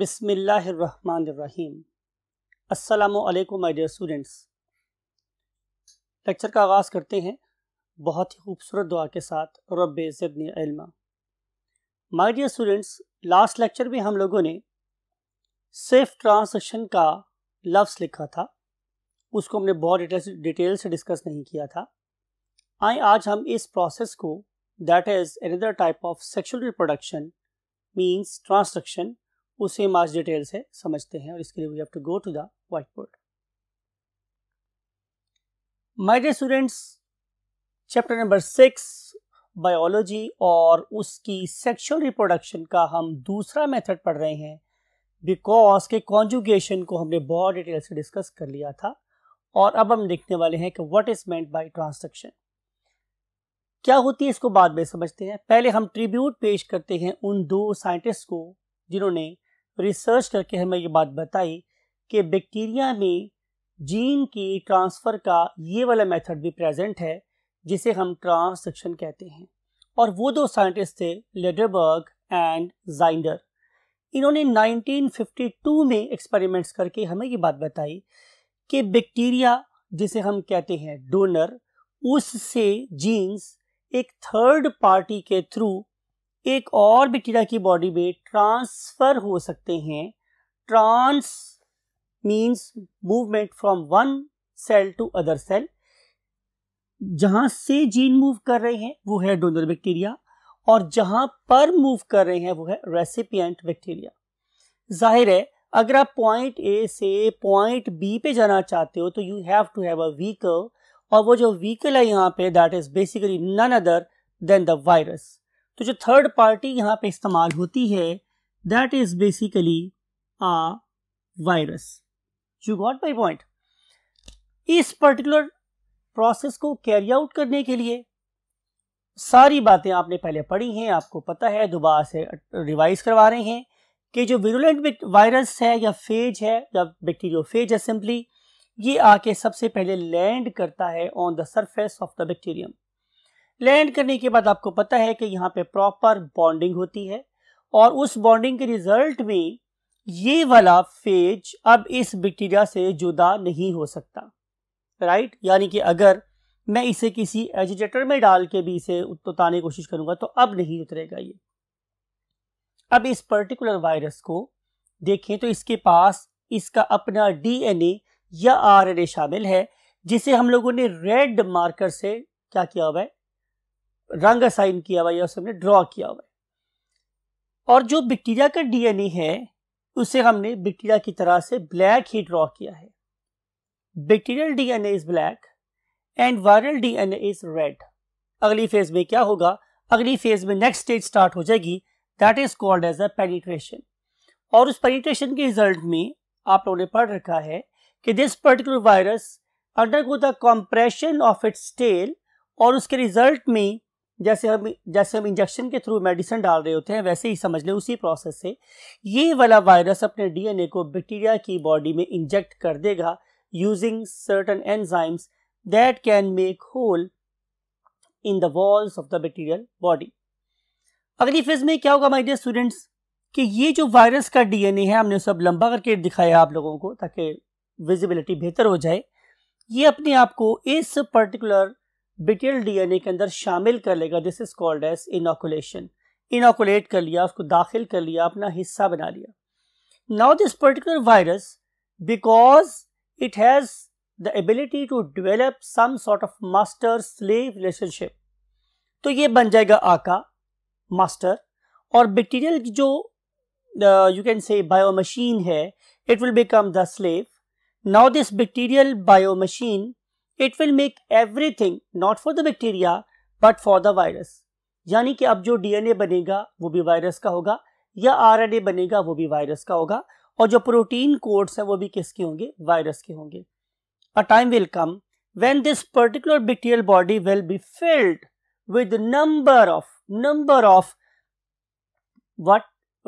बिसमीम् अल्लाम my dear students lecture का आगाज़ करते हैं बहुत ही खूबसूरत दुआ के साथ रब इल्मा my dear students last lecture में हम लोगों ने सेफ ट्रांसक्शन का लफ्स लिखा था उसको हमने बहुत डिटेल से डिस्कस नहीं किया था आए आज हम इस प्रोसेस को that is another type of sexual reproduction means transduction उसे हम डिटेल से समझते हैं और इसके लिए we have to go to the whiteboard my dear students chapter number six biology और उसकी सेक्सुअल रिप्रोडक्शन का हम दूसरा मेथड पढ़ रहे हैं बिकॉज के कॉन्जुगेशन को हमने बहुत डिटेल से डिस्कस कर लिया था और अब हम देखने वाले हैं कि what is meant by transduction क्या होती है इसको बाद में समझते हैं पहले हम ट्रिब्यूट पेश करते हैं उन दो साइंटिस्ट को जिन्होंने रिसर्च करके हमें ये बात बताई कि बैक्टीरिया में जीन की ट्रांसफ़र का ये वाला मेथड भी प्रेजेंट है जिसे हम ट्रांसक्शन कहते हैं और वो दो साइंटिस्ट थे लेडरबर्ग एंड जाइंडर इन्होंने 1952 में एक्सपेरिमेंट्स करके हमें ये बात बताई कि बैक्टीरिया जिसे हम कहते हैं डोनर उससे जीन्स एक थर्ड पार्टी के थ्रू एक और बैक्टीरिया की बॉडी में ट्रांसफ़र हो सकते हैं trans means movement from one cell to other cell जहां से जीन मूव कर रहे हैं वो है डोनर बैक्टीरिया और जहां पर मूव कर रहे हैं वो है रेसिपियंट बैक्टीरिया जाहिर है अगर आप पॉइंट ए से पॉइंट बी पे जाना चाहते हो तो you have to have a vehicle और वो जो व्हीकल है यहाँ पे that is basically none other than the virus तो जो थर्ड पार्टी यहाँ पे इस्तेमाल होती है that is basically a virus you got my point इस पर्टिकुलर प्रोसेस को कैरी आउट करने के लिए सारी बातें आपने पहले पढ़ी हैं आपको पता है दोबारा से रिवाइज करवा रहे हैं कि जो विरुलेंट वायरस है या फेज है या बैक्टीरियोफेज असेंबली ये आके सबसे पहले लैंड करता है on the surface of the bacterium land करने के बाद आपको पता है कि यहाँ पे प्रॉपर बॉन्डिंग होती है और उस बॉन्डिंग के रिजल्ट में ये वाला फेज अब इस बैक्टीरिया से जुदा नहीं हो सकता राइट यानी कि अगर मैं इसे किसी एजिटेटर में डाल के भी इसे उतारने की कोशिश करूंगा तो अब नहीं उतरेगा ये अब इस पर्टिकुलर वायरस को देखें तो इसके पास इसका अपना डीएनए या आरएनए शामिल है जिसे हम लोगों ने रेड मार्कर से क्या किया हुआ है रंग असाइन किया हुआ या उसे हमने ड्रॉ किया हुआ है और जो बैक्टीरिया का डीएनए है उसे हमने बैक्टीरिया की तरह से ब्लैक ही ड्रॉ किया है bacterial DNA is black and viral DNA is red अगली फेज में क्या होगा अगली फेज में नेक्स्ट स्टेज स्टार्ट हो जाएगी that is called as a penetration और उस पेनिट्रेशन के रिजल्ट में आप लोगों ने पढ़ रखा है कि this particular virus undergo the compression of its tail और उसके रिजल्ट में जैसे हम जैसे हम इंजेक्शन के थ्रू मेडिसिन डाल रहे होते हैं वैसे ही समझ लें उसी प्रोसेस से ये वाला वायरस अपने डीएनए को बैक्टीरिया की बॉडी में इंजेक्ट कर देगा using certain enzymes that can make hole in the walls of the bacterial body अगली फेज में क्या होगा माई डियर स्टूडेंट्स कि ये जो वायरस का डीएनए है हमने सब लंबा करके दिखाया आप लोगों को ताकि विजिबिलिटी बेहतर हो जाए ये अपने आप को इस पर्टिकुलर बिटेल डीएनए के अंदर शामिल कर लेगा this is called as inoculation inoculate कर लिया उसको दाखिल कर लिया अपना हिस्सा बना लिया now this particular virus because it has the ability to develop some sort of master slave relationship तो ये बन जाएगा आका मास्टर और बैक्टीरियल की जो you can say bio machine है it will become the slave now this bacterial bio machine it will make everything not for the bacteria but for the virus यानी कि अब जो डीएनए बनेगा वो भी वायरस का होगा या आरएनए बनेगा वो भी वायरस का होगा और जो प्रोटीन कोड्स हैं वो भी किसके होंगे वायरस के होंगे a time will come when this particular bacterial body will be filled with number of number of what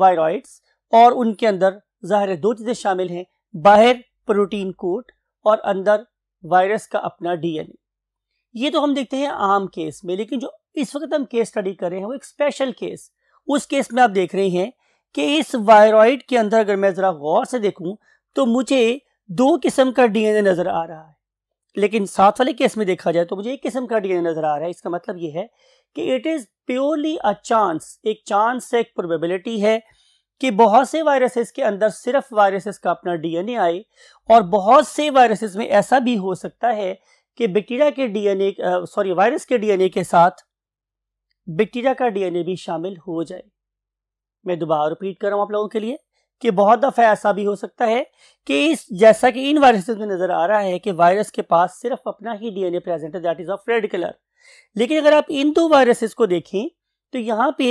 viroids और उनके अंदर ज़ाहिर दो चीज़ें शामिल हैं बाहर प्रोटीन कोट और अंदर वायरस का अपना डीएनए ये तो हम देखते हैं आम केस में लेकिन जो इस वक्त हम केस स्टडी कर रहे हैं वो एक स्पेशल केस उस केस में आप देख रहे हैं कि इस वायरॉइड के अंदर अगर मैं ज़रा गौर से देखूं तो मुझे दो किस्म का डीएनए नज़र आ रहा है लेकिन साथ वाले केस में देखा जाए तो मुझे एक किस्म का डीएनए नज़र आ रहा है इसका मतलब यह है कि it is purely a chance एक चांस है एक प्रोबेबिलिटी है कि बहुत से वायरसेस के अंदर सिर्फ वायरसेस का अपना डीएनए आए और बहुत से वायरसेस में ऐसा भी हो सकता है कि बैक्टीरिया के डीएनए सॉरी वायरस के डीएनए के साथ बैक्टीरिया का डीएनए भी शामिल हो जाए मैं दोबारा रिपीट कर रहा हूँ आप लोगों के लिए कि बहुत दफ़ा ऐसा भी हो सकता है कि इस जैसा कि इन वायरसेस में नज़र आ रहा है कि वायरस के पास सिर्फ अपना ही डीएनए प्रेजेंट है that is of red colour लेकिन अगर आप इन दो वायरसेस को देखें तो यहाँ पे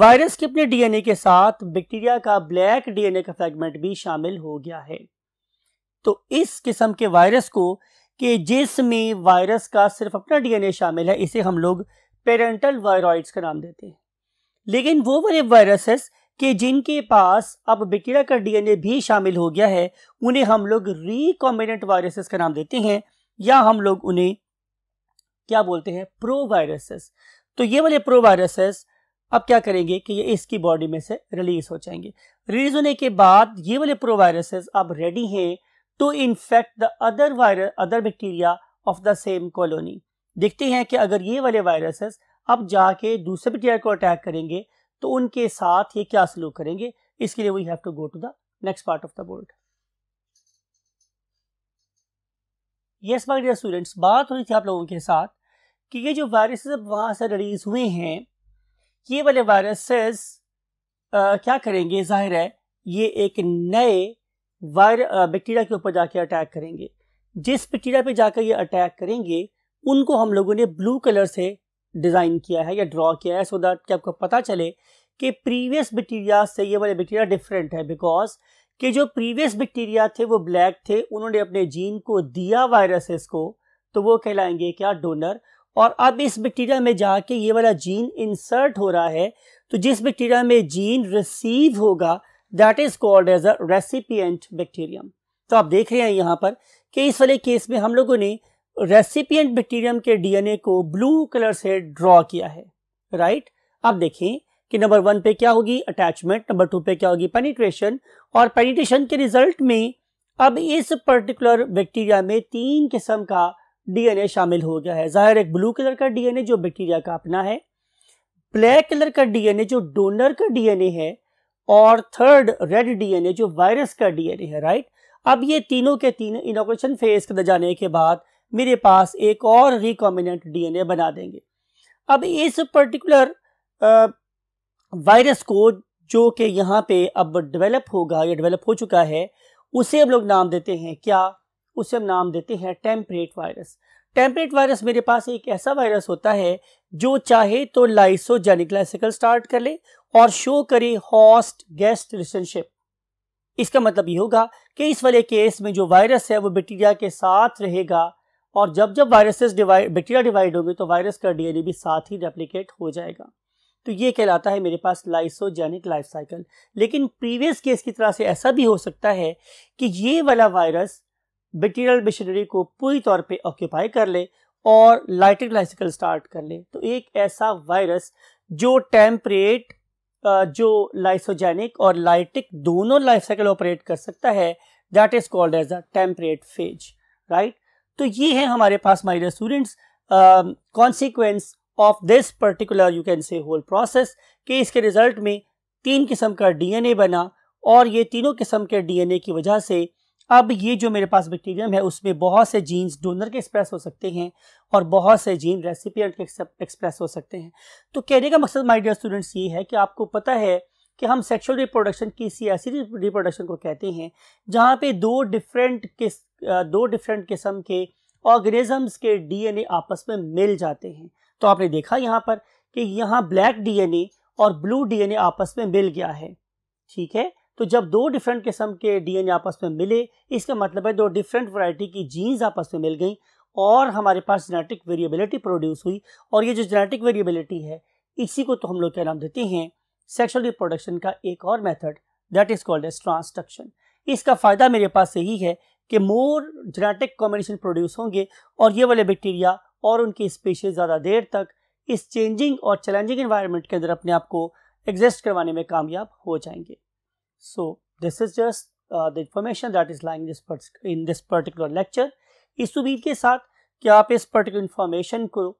वायरस के अपने डीएनए के साथ बैक्टीरिया का ब्लैक डीएनए का फ्रेगमेंट भी शामिल हो गया है तो इस किस्म के वायरस को कि जिसमें वायरस का सिर्फ अपना डीएनए शामिल है इसे हम लोग पेरेंटल वायरॉइड्स का नाम देते हैं लेकिन वो वाले वायरसेस कि जिनके पास अब बैक्टीरिया का डीएनए भी शामिल हो गया है उन्हें हम लोग रिकॉम्बिनेंट वायरसेस का नाम देते हैं या हम लोग उन्हें क्या बोलते हैं प्रो वायरसेस तो ये वाले प्रो वायरसेस अब क्या करेंगे कि ये इसकी बॉडी में से रिलीज हो जाएंगे रिलीज होने के बाद ये वाले प्रो वायरसेस अब रेडी हैं to infect the other virus other bacteria of the same colony देखते हैं कि अगर ये वाले वायरसेस अब जाके दूसरे बैक्टीरिया को अटैक करेंगे तो उनके साथ ये क्या सलूक करेंगे इसके लिए we have to go to the next part of the board yes my dear students बात हो रही थी आप लोगों के साथ कि ये जो वायरसेस अब वहाँ से रिलीज़ हुए हैं ये वाले वायरसेस क्या करेंगे जाहिर है ये एक नए वायर बैक्टीरिया के ऊपर जाके अटैक करेंगे जिस बैक्टीरिया पे जाकर ये अटैक करेंगे उनको हम लोगों ने ब्लू कलर से डिज़ाइन किया है या ड्रॉ किया है सो दैट कि आपको पता चले कि प्रीवियस बैक्टीरिया से ये वाले बैक्टीरिया डिफरेंट है बिकॉज कि जो प्रीवियस बैक्टीरिया थे वो ब्लैक थे उन्होंने अपने जीन को दिया वायरसेस को तो वो कहलाएंगे क्या डोनर और अब इस बैक्टीरिया में जाके ये वाला जीन इंसर्ट हो रहा है तो जिस बैक्टीरिया में जीन रिसीव होगा that is called as a recipient bacterium तो आप देख रहे हैं यहाँ पर कि इस वाले केस में हम लोगों ने रेसिपियंट बैक्टीरियम के डीएनए को ब्लू कलर से ड्रॉ किया है राइट अब देखें कि नंबर वन पे क्या होगी अटैचमेंट नंबर टू पे क्या होगी पेनिट्रेशन और पेनिट्रेशन के रिजल्ट में अब इस पर्टिकुलर बैक्टीरिया में तीन किस्म का डीएनए शामिल हो गया है ज़ाहिर एक ब्लू कलर का डीएनए जो बैक्टीरिया का अपना है ब्लैक कलर का डीएनए जो डोनर का डीएनए है और थर्ड रेड डीएनए जो वायरस का डीएनए है राइट अब ये तीनों के तीन इनोग्रेशन फेज के जाने के बाद मेरे पास एक और रिकॉम्बिनेंट डीएनए बना देंगे अब इस पर्टिकुलर वायरस को जो कि यहाँ पे अब डेवलप होगा या डेवलप हो चुका है उसे अब लोग नाम देते हैं क्या उसे हम नाम देते हैं टेम्परेट वायरस टेम्परेट वायरस मेरे पास एक ऐसा वायरस होता है जो चाहे तो लाइसोजेनिक लाइसिकल स्टार्ट कर ले और शो करे हॉस्ट गेस्ट रिलेशनशिप इसका मतलब ये होगा कि इस वाले केस में जो वायरस है वो बैक्टीरिया के साथ रहेगा और जब जब वायरसेस डिवाइड बैक्टीरिया डिवाइड होंगे तो वायरस का डीएनए भी साथ ही डेप्लीकेट हो जाएगा तो ये कहलाता है मेरे पास लाइसोजेनिक लाइफ साइकिल लेकिन प्रीवियस केस की तरह से ऐसा भी हो सकता है कि ये वाला वायरस बेटीरियल मशीनरी को पूरी तौर पे ऑक्यूपाई कर ले और लाइटिंग लाइसिकल स्टार्ट कर ले तो एक ऐसा वायरस जो टेम्परेट जो लाइसोजेनिक और लाइटिक दोनों लाइफ साइकिल ऑपरेट कर सकता है that is called as a temperate phage right तो ये है हमारे पास my dear students consequence of this particular you can say whole process कि इसके रिजल्ट में तीन किस्म का डीएनए बना और ये तीनों किस्म के डीएनए की वजह से अब ये जो मेरे पास बैक्टीरियम है उसमें बहुत से जीन्स डोनर के एक्सप्रेस हो सकते हैं और बहुत से जीन रेसिपियंट के एक्सप्रेस हो सकते हैं तो कहने का मकसद माय डियर स्टूडेंट्स ये है कि आपको पता है कि हम सेक्सुअल रिप्रोडक्शन किसी ऐसी रिप्रोडक्शन को कहते हैं जहाँ पे दो डिफरेंट किस दो डिफरेंट किस्म के ऑर्गेनिजम्स के डीएनए आपस में मिल जाते हैं तो आपने देखा यहाँ पर कि यहाँ ब्लैक डीएनए और ब्लू डीएनए आपस में मिल गया है ठीक है तो जब दो डिफरेंट किस्म के डीएनए आपस में मिले इसका मतलब है दो डिफरेंट वैरायटी की जीन्स आपस में मिल गई और हमारे पास जेनेटिक वेरिएबिलिटी प्रोड्यूस हुई और ये जो जेनेटिक वेरिएबिलिटी है इसी को तो हम लोग क्या नाम देते हैं सेक्शुअल रिप्रोडक्शन का एक और method that is called as transduction इसका फ़ायदा मेरे पास यही है कि मोर जेनेटिक कॉम्बिनेशन प्रोड्यूस होंगे और ये वाले बैक्टीरिया और उनकी स्पीशीज ज़्यादा देर तक इस चेंजिंग और चैलेंजिंग इन्वायरमेंट के अंदर अपने आप को एग्जिस्ट करवाने में कामयाब हो जाएंगे So this is just uh, the information that is lying this in this particular lecture. इस उम्मीद के साथ कि आप इस पर्टिकुलर इंफॉर्मेशन को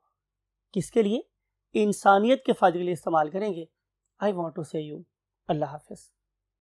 किसके लिए इंसानियत के फ़ायदे के लिए इस्तेमाल करेंगे I want to say you अल्लाह हाफिज़